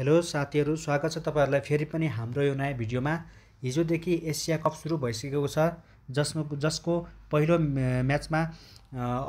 hello साथीहरू स्वागत छ तपाईँहरूलाई फेरि पनि हाम्रो यो नयाँ भिडियोमा हिजोदेखि एसिया कप सुरु भइसकेको छ जसमा जसको पहिलो म्याचमा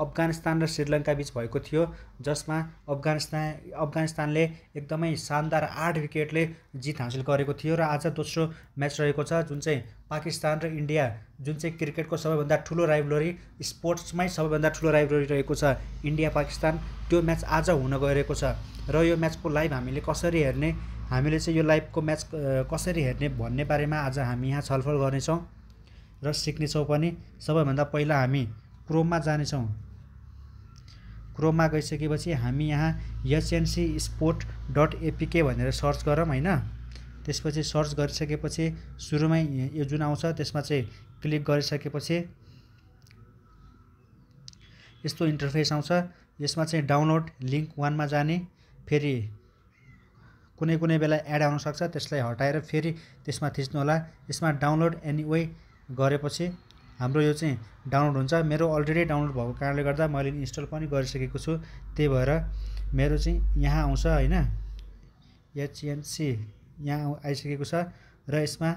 अफगानिस्तान र श्रीलङ्का बिच भएको थियो जसमा अफगानिस्तान अफगानिस्तानले एकदमै शानदार आठ विकेटले जित हासिल गरेको थियो र आज दोस्रो म्याच रहेको छ जुन चाहिँ पाकिस्तान र इन्डिया जुन चाहिँ क्रिकेटको सबैभन्दा ठुलो राइभलरी स्पोर्ट्समै सबैभन्दा ठुलो राइब्रोरी रहेको छ इन्डिया पाकिस्तान त्यो म्याच आज हुन गइरहेको छ र यो म्याचको लाइभ हामीले कसरी हेर्ने हामीले चाहिँ यो लाइभको म्याच कसरी हेर्ने भन्ने बारेमा आज हामी यहाँ छलफल गर्नेछौँ र सिक्नेछौँ पनि सबैभन्दा पहिला हामी क्रोममा जानेछौँ क्रोममा गइसकेपछि हामी यहाँ एचएनसी स्पोर्ट डट एपिके भनेर सर्च गरौँ होइन त्यसपछि सर्च गरिसकेपछि सुरुमै यो जुन आउँछ त्यसमा चाहिँ क्लिक गरिसकेपछि यस्तो इन्टरफेस आउँछ यसमा चाहिँ डाउनलोड लिङ्क वानमा जाने फेरि कुनै कुनै बेला एड आउनसक्छ त्यसलाई हटाएर फेरि त्यसमा थिच्नुहोला यसमा डाउनलोड एनी वे गरेपछि हाम्रो यो चाहिँ डाउनलोड हुन्छ मेरो अलरेडी डाउनलोड भएको कारणले गर्दा मैले इन्स्टल पनि गरिसकेको छु त्यही भएर मेरो चाहिँ यहाँ आउँछ होइन एचएनसी यहाँ आइसकेको छ र यसमा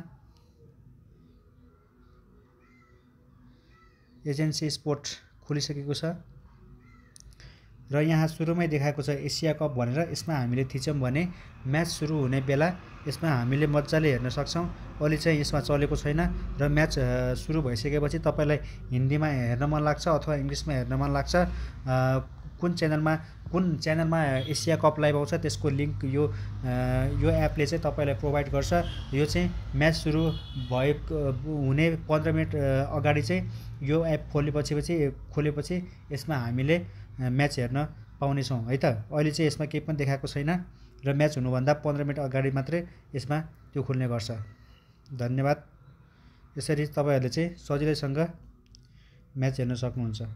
एजेन्सी स्पोर्ट खोलिसकेको छ र यहाँ सुरुमै देखाएको छ एसिया कप भनेर यसमा हामीले थिच्यौँ भने म्याच सुरु हुने बेला यसमा हामीले मजाले हेर्न सक्छौँ अहिले चाहिँ यसमा चलेको छैन र म्याच सुरु भइसकेपछि तपाईँलाई हिन्दीमा हेर्न मन लाग्छ अथवा इङ्ग्लिसमा हेर्न मन लाग्छ कुन च्यानलमा कुन च्यानलमा एसिया कप लाइभ आउँछ त्यसको लिङ्क यो यो एपले चाहिँ तपाईँलाई प्रोभाइड गर्छ यो चाहिँ म्याच सुरु भए हुने पन्ध्र मिनट अगाडि चाहिँ यो एप खोलेपछि पछि खोलेपछि यसमा हामीले म्याच हेर्न पाउनेछौँ है त अहिले चाहिँ यसमा केही पनि देखाएको छैन र म्याच हुनुभन्दा पन्ध्र मिनट अगाडि मात्रै यसमा त्यो खुल्ने गर्छ धन्यवाद यसरी तपाईँहरूले चाहिँ सजिलैसँग म्याच हेर्न सक्नुहुन्छ